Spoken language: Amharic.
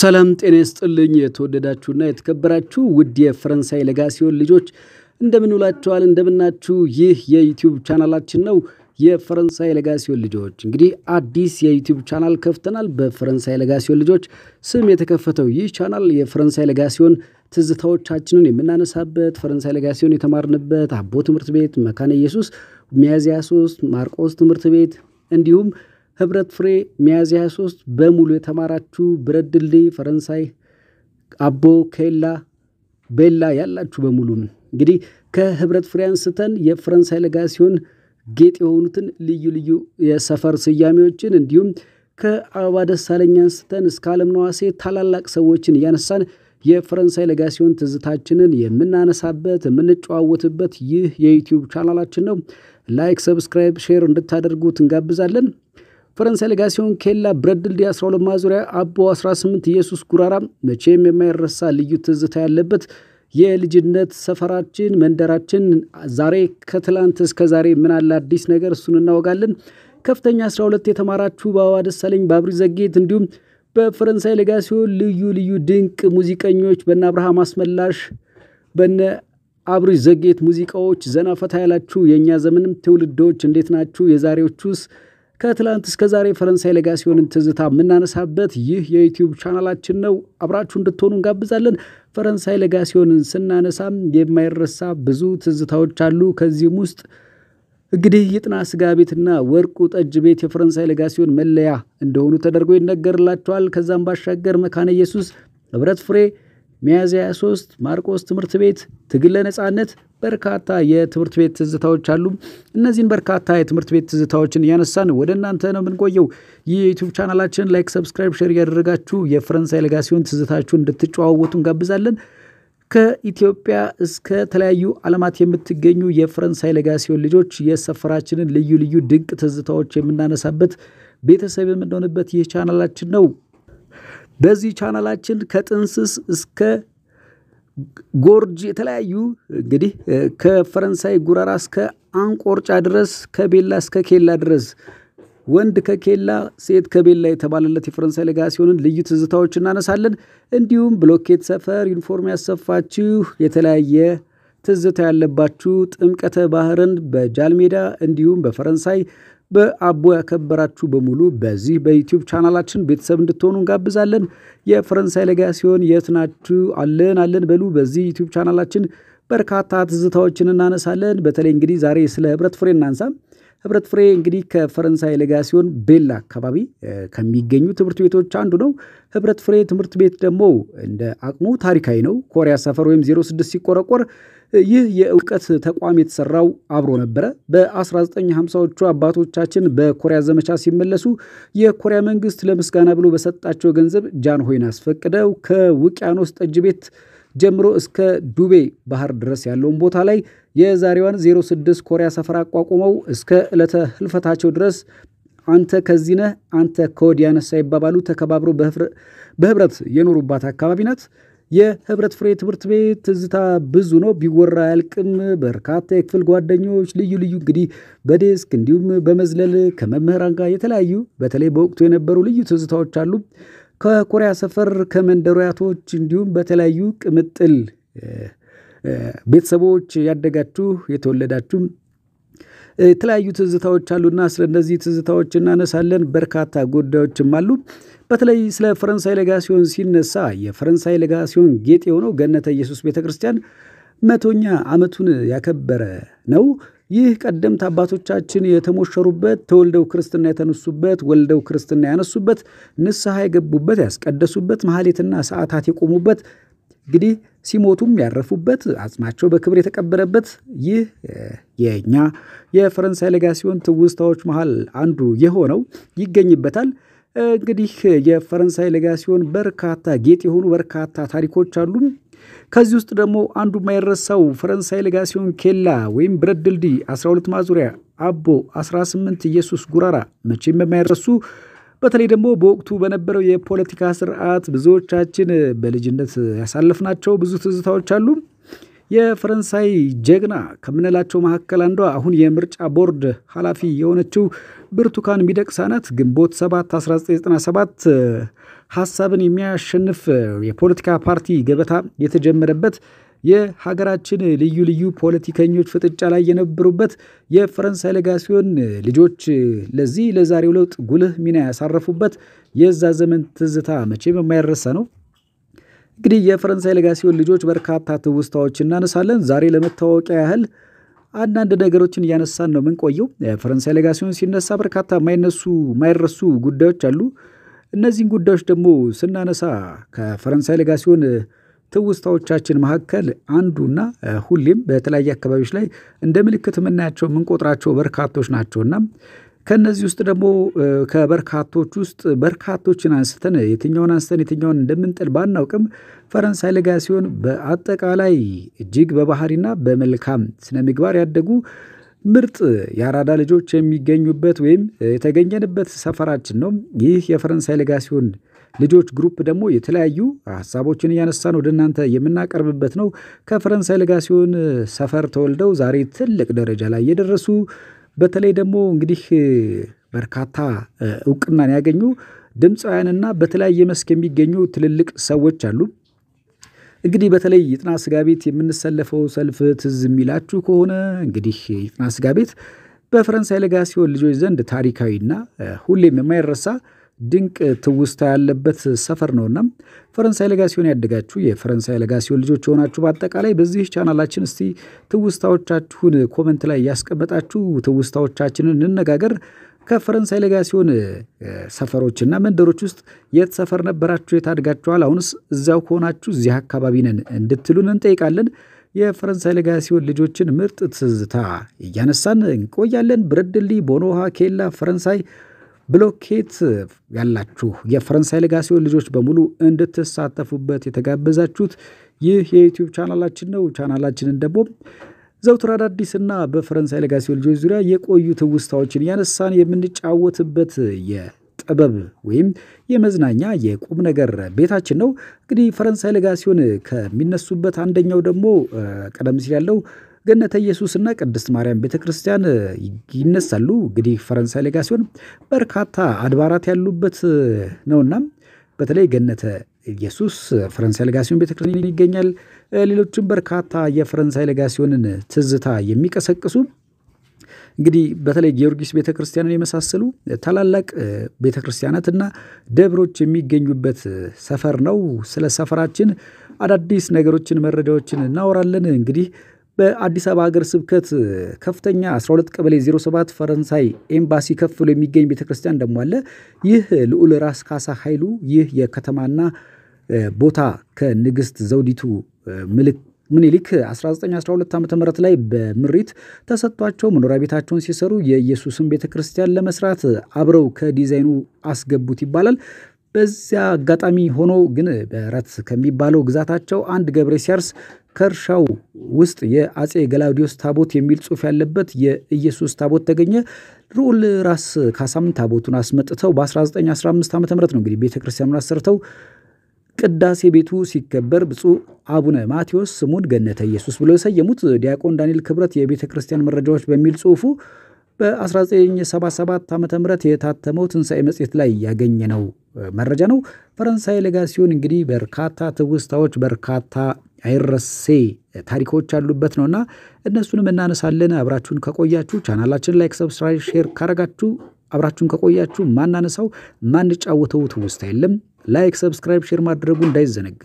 ሰላም ጤና ይስጥልኝ። የተወደዳችሁና የተከበራችሁ ውድ የፈረንሳይ ለጋ ሲሆን ልጆች እንደምንውላችኋል፣ እንደምናችሁ። ይህ የዩቲዩብ ቻናላችን ነው። የፈረንሳይ ለጋ ሲሆን ልጆች እንግዲህ አዲስ የዩቲዩብ ቻናል ከፍተናል። በፈረንሳይ ለጋ ሲሆን ልጆች ስም የተከፈተው ይህ ቻናል የፈረንሳይ ለጋ ሲሆን ትዝታዎቻችንን የምናነሳበት ፈረንሳይ ለጋ ሲሆን የተማርንበት አቦ ትምህርት ቤት፣ መካነ ኢየሱስ፣ ሚያዝያ 3 ማርቆስ ትምህርት ቤት እንዲሁም ህብረት ፍሬ ሚያዝያ 23 በሙሉ የተማራችሁ ብረት ድልድይ ፈረንሳይ አቦ ኬላ ቤላ ያላችሁ በሙሉ እንግዲህ ከህብረት ፍሬ አንስተን የፈረንሳይ ልጋ ሲሆን ጌጥ የሆኑትን ልዩ ልዩ የሰፈር ስያሜዎችን እንዲሁም ከአበባ ደሳለኝ አንስተን እስከ አለም ነዋሴ ታላላቅ ሰዎችን እያነሳን የፈረንሳይ ለጋሲዮን ትዝታችንን የምናነሳበት የምንጨዋወትበት ይህ የዩቲዩብ ቻናላችን ነው። ላይክ፣ ሰብስክራይብ፣ ሼር እንድታደርጉት እንጋብዛለን። ፈረንሳይ ሲሆን ኬላ ብረት ድልድይ 12 ማዞሪያ አቦ 18 ኢየሱስ ጉራራ መቼም የማይረሳ ልዩ ትዝታ ያለበት የልጅነት ሰፈራችን መንደራችን ዛሬ ከትላንት እስከ ዛሬ ምን አለ አዲስ ነገር እሱን እናወጋለን። ከፍተኛ 12 የተማራችሁ በአበባ ደሳለኝ፣ በአብሪ ዘጌት እንዲሁም በፈረንሳይ ሲሆን ልዩ ልዩ ድንቅ ሙዚቀኞች በነ አብርሃም አስመላሽ በነ አብሪ ዘጌት ሙዚቃዎች ዘና ፈታ ያላችሁ የእኛ ዘመንም ትውልዶች እንዴት ናችሁ? የዛሬዎቹስ ከትላንት እስከ ዛሬ ፈረንሳይ ሌጋሲዮንን ትዝታ የምናነሳበት ይህ የዩቲዩብ ቻናላችን ነው። አብራችሁ እንድትሆኑ እንጋብዛለን። ፈረንሳይ ሌጋሲዮንን ስናነሳም የማይረሳ ብዙ ትዝታዎች አሉ። ከዚህም ውስጥ እንግዲህ የጥና ስጋ ቤትና ወርቁ ጠጅ ቤት የፈረንሳይ ሌጋሲዮን መለያ እንደሆኑ ተደርጎ ይነገርላቸዋል። ከዛም ባሻገር መካነ ኢየሱስ፣ ህብረት ፍሬ፣ ሚያዝያ 23 ማርቆስ ትምህርት ቤት፣ ትግል ለነጻነት በርካታ የትምህርት ቤት ትዝታዎች አሉ። እነዚህን በርካታ የትምህርት ቤት ትዝታዎችን እያነሳን ወደ እናንተ ነው የምንቆየው። ይህ ቻናላችን ላይክ፣ ሰብስክራይብ፣ ሼር እያደረጋችሁ የፈረንሳይ ለጋሲዮን ትዝታችሁን እንድትጨዋወቱ እንጋብዛለን። ከኢትዮጵያ እስከ ተለያዩ ዓለማት የምትገኙ የፈረንሳይ ለጋሲዮን ልጆች የሰፈራችንን ልዩ ልዩ ድንቅ ትዝታዎች የምናነሳበት ቤተሰብ የምንሆንበት ይህ ቻናላችን ነው። በዚህ ቻናላችን ከጥንስስ እስከ ጎርጅ የተለያዩ እንግዲህ ከፈረንሳይ ጉራራ እስከ አንቆርጫ ድረስ ከቤላ እስከ ኬላ ድረስ ወንድ ከኬላ ሴት ከቤላ የተባለለት የፈረንሳይ ሌጋ ሲሆንን ልዩ ትዝታዎች እናነሳለን። እንዲሁም ብሎኬት ሰፈር ዩኒፎርም ያሰፋችሁ የተለያየ ትዝታ ያለባችሁ ጥምቀተ ባህርን በጃልሜዳ እንዲሁም በፈረንሳይ በአቦ ያከበራችሁ በሙሉ በዚህ በዩቲዩብ ቻናላችን ቤተሰብ እንድትሆኑ እንጋብዛለን። የፈረንሳይ ለጋ ሲሆን የት ናችሁ አለን አለን በሉ። በዚህ ዩቲዩብ ቻናላችን በርካታ ትዝታዎችን እናነሳለን። በተለይ እንግዲህ ዛሬ ስለ ህብረት ፍሬ እናንሳ። ህብረት ፍሬ እንግዲህ ከፈረንሳይ ለጋ ሲሆን ቤላ አካባቢ ከሚገኙ ትምህርት ቤቶች አንዱ ነው። ህብረት ፍሬ ትምህርት ቤት ደግሞ እንደ አቅሙ ታሪካዊ ነው። ኮሪያ ሰፈር ወይም 06 ሲቆረቆር ይህ የእውቀት ተቋም የተሰራው አብሮ ነበረ። በ1950ዎቹ አባቶቻችን በኮሪያ ዘመቻ ሲመለሱ የኮሪያ መንግስት ለምስጋና ብሎ በሰጣቸው ገንዘብ ጃንሆይን አስፈቅደው ከውቅያኖስ ጠጅ ቤት ጀምሮ እስከ ዱቤ ባህር ድረስ ያለውን ቦታ ላይ የዛሬዋን 06 ኮሪያ ሰፈር አቋቁመው እስከ ዕለተ ህልፈታቸው ድረስ አንተ ከዚህ ነህ አንተ ከወዲያ ነህ ሳይባባሉ ተከባብረው በህብረት የኖሩባት አካባቢ ናት። የህብረት ፍሬ ትምህርት ቤት ትዝታ ብዙ ነው፣ ቢወራ አያልቅም። በርካታ የክፍል ጓደኞች፣ ልዩ ልዩ እንግዲህ በዴስክ እንዲሁም በመዝለል ከመምህራን ጋር የተለያዩ በተለይ በወቅቱ የነበሩ ልዩ ትዝታዎች አሉ። ከኮሪያ ሰፈር ከመንደሮያቶች እንዲሁም በተለያዩ ቅምጥል ቤተሰቦች ያደጋችሁ የተወለዳችሁ የተለያዩ ትዝታዎች አሉና እነዚህ ትዝታዎች እናነሳለን። በርካታ ጉዳዮችም አሉ። በተለይ ስለ ፈረንሳይ ሌጋሲዮን ሲነሳ የፈረንሳይ ሌጋሲዮን ጌጥ የሆነው ገነተ ኢየሱስ ቤተ ክርስቲያን መቶኛ ዓመቱን ያከበረ ነው። ይህ ቀደምት አባቶቻችን የተሞሸሩበት፣ ተወልደው ክርስትና የተነሱበት፣ ወልደው ክርስትና ያነሱበት፣ ንስሐ የገቡበት፣ ያስቀደሱበት፣ መሐሌትና ሰዓታት የቆሙበት እንግዲህ ሲሞቱም ያረፉበት አጽማቸው በክብር የተቀበረበት ይህ የእኛ የፈረንሳይ ሌጋሲዮን ትውስታዎች መሃል አንዱ የሆነው ይገኝበታል። እንግዲህ የፈረንሳይ ሌጋሲዮን በርካታ ጌጥ የሆኑ በርካታ ታሪኮች አሉ። ከዚህ ውስጥ ደግሞ አንዱ የማይረሳው ፈረንሳይ ሌጋሲዮን ኬላ ወይም ብረት ድልድይ፣ 12 ማዙሪያ፣ አቦ 18፣ ኢየሱስ ጉራራ መቼም የማይረሱ በተለይ ደግሞ በወቅቱ በነበረው የፖለቲካ ስርዓት ብዙዎቻችን በልጅነት ያሳለፍናቸው ብዙ ትዝታዎች አሉ። የፈረንሳይ ጀግና ከምንላቸው መካከል አንዷ አሁን የምርጫ ቦርድ ኃላፊ የሆነችው ብርቱካን ሚደቅሳ ናት። ግንቦት 7 1997 ሀሳብን የሚያሸንፍ የፖለቲካ ፓርቲ ገበታ የተጀመረበት የሀገራችን ልዩ ልዩ ፖለቲከኞች ፍጥጫ ላይ የነበሩበት የፈረንሳይ ለጋ ሲሆን ልጆች ለዚህ ለዛሬው ለውጥ ጉልህ ሚና ያሳረፉበት የዛ ዘመን ትዝታ መቼም የማይረሳ ነው። እንግዲህ የፈረንሳይ ሌጋሲዮን ልጆች በርካታ ትውስታዎች እናነሳለን። ዛሬ ለመታወቂያ ያህል አንዳንድ ነገሮችን እያነሳን ነው የምንቆየው። የፈረንሳይ ሌጋሲዮን ሲነሳ በርካታ ማይነሱ ማይረሱ ጉዳዮች አሉ። እነዚህን ጉዳዮች ደግሞ ስናነሳ ከፈረንሳይ ሌጋሲዮን ትውስታዎቻችን መካከል አንዱና ሁሌም በተለያየ አካባቢዎች ላይ እንደ ምልክት የምናያቸው የምንቆጥራቸው በርካቶች ናቸውና ከእነዚህ ውስጥ ደግሞ ከበርካቶች ውስጥ በርካቶችን አንስተን የትኛውን አንስተን የትኛውን እንደምንጥል ባናውቅም ፈረንሳይ ለጋ ሲሆን በአጠቃላይ እጅግ በባህሪና በመልካም ስነ ምግባር ያደጉ ምርጥ የአራዳ ልጆች የሚገኙበት ወይም የተገኘንበት ሰፈራችን ነው። ይህ የፈረንሳይ ለጋ ሲሆን ልጆች ግሩፕ ደግሞ የተለያዩ ሀሳቦችን እያነሳን ወደ እናንተ የምናቀርብበት ነው። ከፈረንሳይ ለጋ ሲሆን ሰፈር ተወልደው ዛሬ ትልቅ ደረጃ ላይ የደረሱ በተለይ ደግሞ እንግዲህ በርካታ እውቅናን ያገኙ ድምፃውያንና በተለያየ መስክ የሚገኙ ትልልቅ ሰዎች አሉ። እንግዲህ በተለይ የጥና ስጋ ቤት የምንሰለፈው ሰልፍ ትዝ የሚላችሁ ከሆነ እንግዲህ የጥና ስጋ ቤት በፈረንሳይ ሲሆን ልጆች ዘንድ ታሪካዊና ሁሌም የማይረሳ ድንቅ ትውስታ ያለበት ሰፈር ነውና ፈረንሳይ ለጋሲዮን ያደጋችሁ የፈረንሳይ ለጋሲዮን ልጆች የሆናችሁ በአጠቃላይ በዚህ ቻናላችን እስቲ ትውስታዎቻችሁን ኮመንት ላይ ያስቀመጣችሁ ትውስታዎቻችንን እንነጋገር። ከፈረንሳይ ለጋሲዮን ሰፈሮችና መንደሮች ውስጥ የት ሰፈር ነበራችሁ? የት አድጋችኋል? አሁንስ እዚያው ከሆናችሁ እዚህ አካባቢ ነን እንድትሉን እንጠይቃለን። የፈረንሳይ ለጋሲዮን ልጆችን ምርጥ ትዝታ እያነሳን እንቆያለን። ብረት ቦኖሃ፣ ኬላ፣ ፈረንሳይ ብሎኬት ያላችሁ የፈረንሳይ ለጋሲዮን ልጆች በሙሉ እንድትሳተፉበት የተጋበዛችሁት ይህ የዩቲዩብ ቻናላችን ነው። ቻናላችንን ደግሞ ዘውትር አዳዲስና በፈረንሳይ ለጋሲዮን ልጆች ዙሪያ የቆዩ ትውስታዎችን እያነሳን የምንጫወትበት የጥበብ ወይም የመዝናኛ የቁም ነገር ቤታችን ነው። እንግዲህ ፈረንሳይ ለጋሲዮን ከሚነሱበት አንደኛው ደግሞ ቀደም ሲል ያለው ገነተ ኢየሱስና ቅድስት ማርያም ቤተ ክርስቲያን ይነሳሉ። እንግዲህ ፈረንሳይ ሌጋ ሲሆን በርካታ አድባራት ያሉበት ነውና በተለይ ገነተ ኢየሱስ ፈረንሳይ ሌጋሲዮን ቤተክርስቲያን ይገኛል። ሌሎችም በርካታ የፈረንሳይ ሌጋሲዮንን ትዝታ የሚቀሰቅሱ እንግዲህ በተለይ ጊዮርጊስ ቤተክርስቲያንን የመሳሰሉ ታላላቅ ቤተክርስቲያናትና ደብሮች የሚገኙበት ሰፈር ነው። ስለ ሰፈራችን አዳዲስ ነገሮችን መረጃዎችን እናወራለን እንግዲህ በአዲስ አበባ ሀገር ስብከት ከፍተኛ 12 ቀበሌ 07 ፈረንሳይ ኤምባሲ ከፍ ብሎ የሚገኝ ቤተክርስቲያን ደግሞ አለ። ይህ ልዑል ራስ ካሳ ኃይሉ ይህ የከተማና ቦታ ከንግስት ዘውዲቱ ምልክ ምኒልክ 1912 ዓ ም ላይ በምሪት ተሰጥቷቸው መኖሪያ ቤታቸውን ሲሰሩ የኢየሱስን ቤተ ክርስቲያን ለመስራት አብረው ከዲዛይኑ አስገቡት ይባላል። በዚያ አጋጣሚ ሆኖ ግን በረት ከሚባለው ግዛታቸው አንድ ገብሬ ሲያርስ ከእርሻው ውስጥ የአጼ ገላውዲዮስ ታቦት የሚል ጽሑፍ ያለበት የኢየሱስ ታቦት ተገኘ። ልዑል ራስ ካሳም ታቦቱን አስመጥተው በ1915 ዓ ም ነው እንግዲህ ቤተ ክርስቲያኑን አሰርተው ቅዳሴ ቤቱ ሲከበር ብፁዕ አቡነ ማቴዎስ ስሙን ገነተ ኢየሱስ ብሎ የሰየሙት። ዲያቆን ዳንኤል ክብረት የቤተ ክርስቲያን መረጃዎች በሚል ጽሑፉ በ1977 ዓ ም የታተመው ትንሣኤ መጽሔት ላይ ያገኘ ነው መረጃ ነው። ፈረንሳይ ሌጋሲዮን እንግዲህ በርካታ ትውስታዎች፣ በርካታ አይረሴ ታሪኮች ያሉበት ነውና እነሱንም እናነሳለን። አብራችሁን ከቆያችሁ ቻናላችን ላይክ፣ ሰብስክራይብ፣ ሼር ካረጋችሁ አብራችሁን ከቆያችሁ ማናነሳው ማንጫወተው ትውስታ የለም። ላይክ፣ ሰብስክራይብ፣ ሼር ማድረጉ እንዳይዘነጋ።